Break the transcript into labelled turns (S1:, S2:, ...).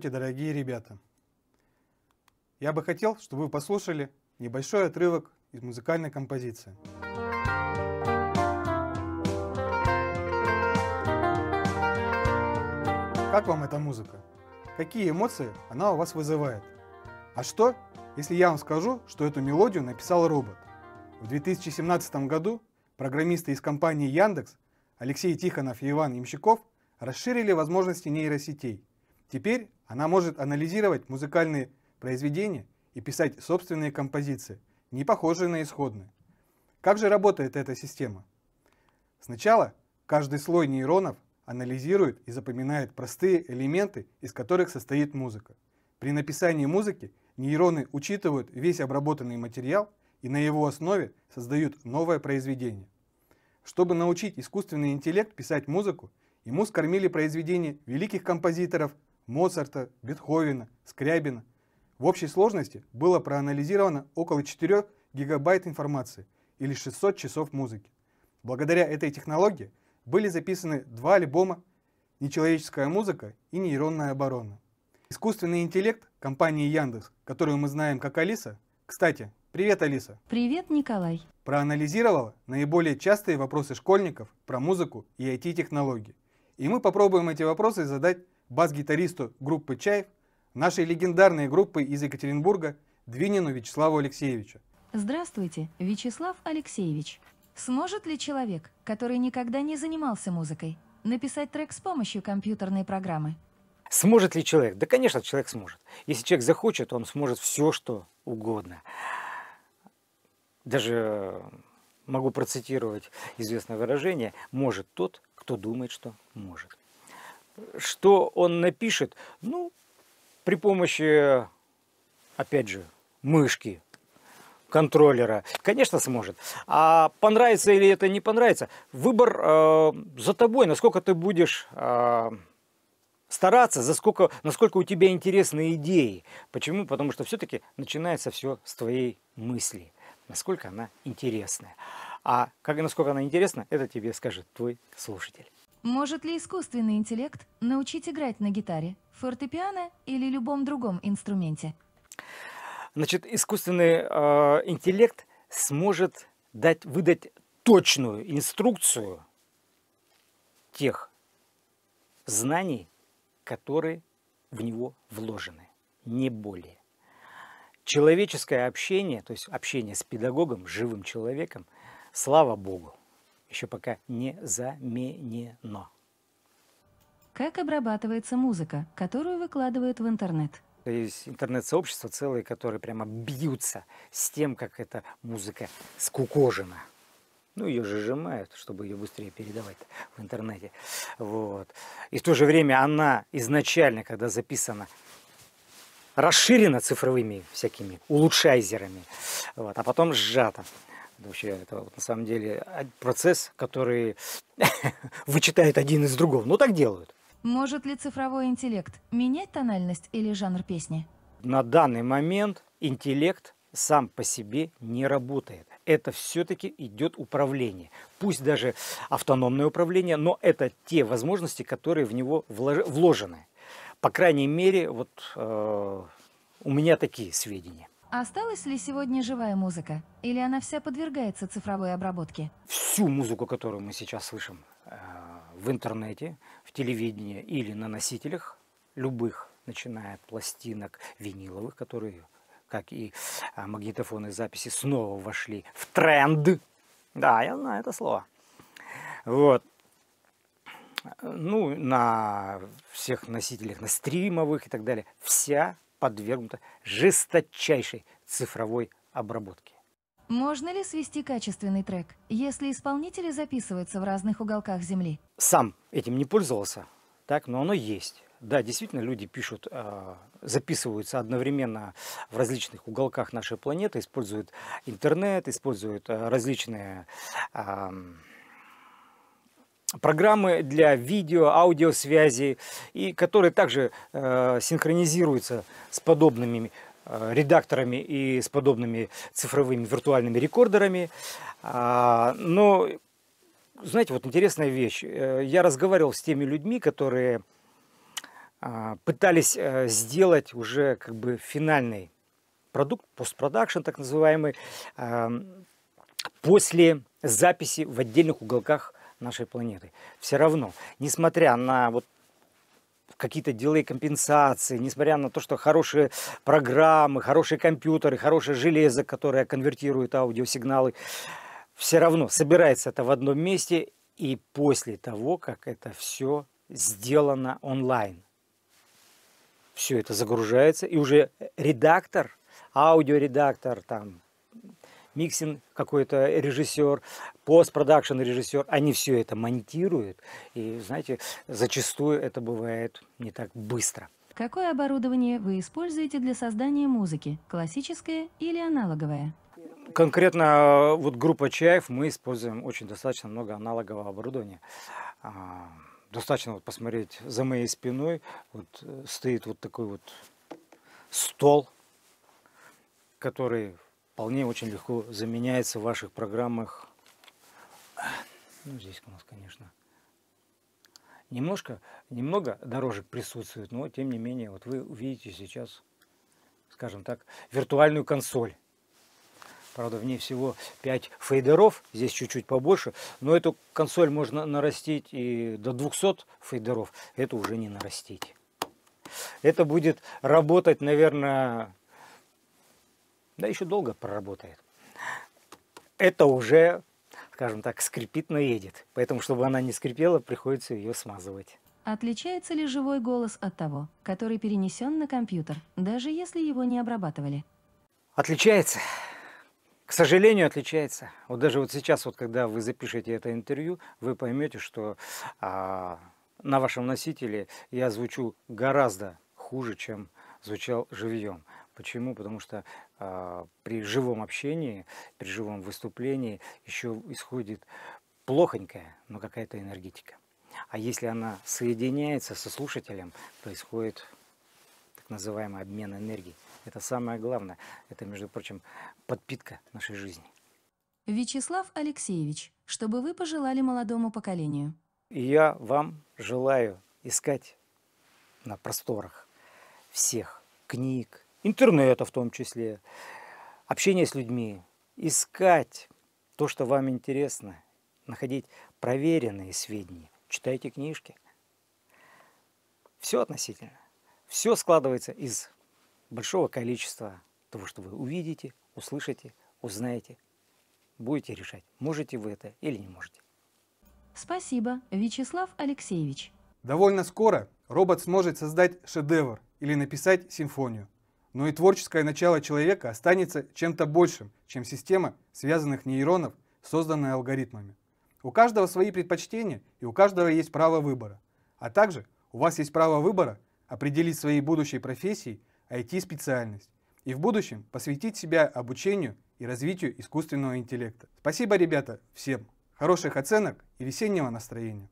S1: Здравствуйте, дорогие ребята! Я бы хотел, чтобы вы послушали небольшой отрывок из музыкальной композиции. Как вам эта музыка? Какие эмоции она у вас вызывает? А что, если я вам скажу, что эту мелодию написал робот? В 2017 году программисты из компании Яндекс Алексей Тихонов и Иван Ямщиков расширили возможности нейросетей. Теперь она может анализировать музыкальные произведения и писать собственные композиции, не похожие на исходные. Как же работает эта система? Сначала каждый слой нейронов анализирует и запоминает простые элементы, из которых состоит музыка. При написании музыки нейроны учитывают весь обработанный материал и на его основе создают новое произведение. Чтобы научить искусственный интеллект писать музыку, ему скормили произведения великих композиторов Моцарта, Бетховена, Скрябина. В общей сложности было проанализировано около 4 гигабайт информации или 600 часов музыки. Благодаря этой технологии были записаны два альбома «Нечеловеческая музыка» и «Нейронная оборона». Искусственный интеллект компании Яндекс, которую мы знаем как Алиса, кстати, привет Алиса.
S2: Привет, Николай.
S1: Проанализировала наиболее частые вопросы школьников про музыку и IT-технологии. И мы попробуем эти вопросы задать бас-гитаристу группы «Чайф», нашей легендарной группы из Екатеринбурга Двинину Вячеславу Алексеевичу.
S2: Здравствуйте, Вячеслав Алексеевич. Сможет ли человек, который никогда не занимался музыкой, написать трек с помощью компьютерной программы?
S3: Сможет ли человек? Да, конечно, человек сможет. Если человек захочет, он сможет все, что угодно. Даже э, могу процитировать известное выражение «может тот, кто думает, что может» что он напишет, ну, при помощи, опять же, мышки, контроллера, конечно, сможет. А понравится или это не понравится, выбор э, за тобой, насколько ты будешь... Э, стараться, за сколько, насколько у тебя интересны идеи. Почему? Потому что все-таки начинается все с твоей мысли, насколько она интересная. А как, насколько она интересна, это тебе скажет твой слушатель.
S2: Может ли искусственный интеллект научить играть на гитаре, фортепиано или любом другом инструменте?
S3: Значит, искусственный э, интеллект сможет дать, выдать точную инструкцию тех знаний, которые в него вложены, не более. Человеческое общение, то есть общение с педагогом, живым человеком, слава Богу, еще пока не заменено.
S2: Как обрабатывается музыка, которую выкладывают в интернет?
S3: Есть интернет-сообщества целые, которые прямо бьются с тем, как эта музыка скукожена. Ну, ее же сжимают, чтобы ее быстрее передавать в интернете. Вот. И в то же время она изначально, когда записана, расширена цифровыми всякими улучшайзерами, вот, а потом сжата. Вообще, это вот, на самом деле а, процесс, который вычитает один из другого. Ну, так делают.
S2: Может ли цифровой интеллект менять тональность или жанр песни?
S3: На данный момент интеллект сам по себе не работает. Это все-таки идет управление. Пусть даже автономное управление, но это те возможности, которые в него вложены. По крайней мере, вот э, у меня такие сведения.
S2: Осталась ли сегодня живая музыка? Или она вся подвергается цифровой обработке?
S3: Всю музыку, которую мы сейчас слышим э, в интернете, в телевидении или на носителях, любых, начиная от пластинок виниловых, которые, как и а, магнитофоны записи, снова вошли в тренд. Да, я знаю это слово. Вот. Ну, на всех носителях, на стримовых и так далее. Вся подвергнута жесточайшей цифровой обработке.
S2: Можно ли свести качественный трек, если исполнители записываются в разных уголках Земли?
S3: Сам этим не пользовался, так, но оно есть. Да, действительно, люди пишут, а, записываются одновременно в различных уголках нашей планеты, используют интернет, используют а, различные программы для видео, аудиосвязи, и которые также э, синхронизируются с подобными э, редакторами и с подобными цифровыми виртуальными рекордерами. А, но, знаете, вот интересная вещь. Э, я разговаривал с теми людьми, которые э, пытались э, сделать уже как бы финальный продукт, постпродакшн так называемый, э, после записи в отдельных уголках нашей планеты. Все равно, несмотря на вот какие-то дела и компенсации, несмотря на то, что хорошие программы, хорошие компьютеры, хорошее железо, которое конвертирует аудиосигналы, все равно собирается это в одном месте и после того, как это все сделано онлайн. Все это загружается, и уже редактор, аудиоредактор, там, миксинг какой-то режиссер постпродакшн режиссер, они все это монтируют. И, знаете, зачастую это бывает не так быстро.
S2: Какое оборудование вы используете для создания музыки? Классическое или аналоговое?
S3: Конкретно э, вот группа Чаев мы используем очень достаточно много аналогового оборудования а, достаточно вот посмотреть за моей спиной, вот э, стоит вот такой вот стол, который вполне очень легко заменяется в ваших программах ну, здесь у нас, конечно, немножко, немного дорожек присутствует, но тем не менее, вот вы увидите сейчас, скажем так, виртуальную консоль. Правда, в ней всего 5 фейдеров, здесь чуть-чуть побольше, но эту консоль можно нарастить и до 200 фейдеров, это уже не нарастить. Это будет работать, наверное, да еще долго проработает. Это уже скажем так, скрипит, но едет. Поэтому, чтобы она не скрипела, приходится ее смазывать.
S2: Отличается ли живой голос от того, который перенесен на компьютер, даже если его не обрабатывали?
S3: Отличается. К сожалению, отличается. Вот даже вот сейчас, вот когда вы запишете это интервью, вы поймете, что а, на вашем носителе я звучу гораздо хуже, чем звучал живьем. Почему? Потому что а, при живом общении, при живом выступлении еще исходит плохонькая, но какая-то энергетика. А если она соединяется со слушателем, происходит так называемый обмен энергии. Это самое главное. Это, между прочим, подпитка нашей жизни.
S2: Вячеслав Алексеевич, чтобы вы пожелали молодому поколению?
S3: Я вам желаю искать на просторах всех книг, интернета в том числе, общение с людьми, искать то, что вам интересно, находить проверенные сведения, читайте книжки. Все относительно. Все складывается из большого количества того, что вы увидите, услышите, узнаете. Будете решать, можете вы это или не можете.
S2: Спасибо,
S3: Вячеслав Алексеевич. Довольно скоро робот сможет
S1: создать шедевр или написать симфонию но ну и творческое начало человека останется чем-то большим, чем система связанных нейронов, созданная алгоритмами. У каждого свои предпочтения и у каждого есть право выбора. А также у вас есть право выбора определить своей будущей профессии, IT-специальность и в будущем посвятить себя обучению и развитию искусственного интеллекта. Спасибо, ребята, всем! Хороших оценок и весеннего настроения!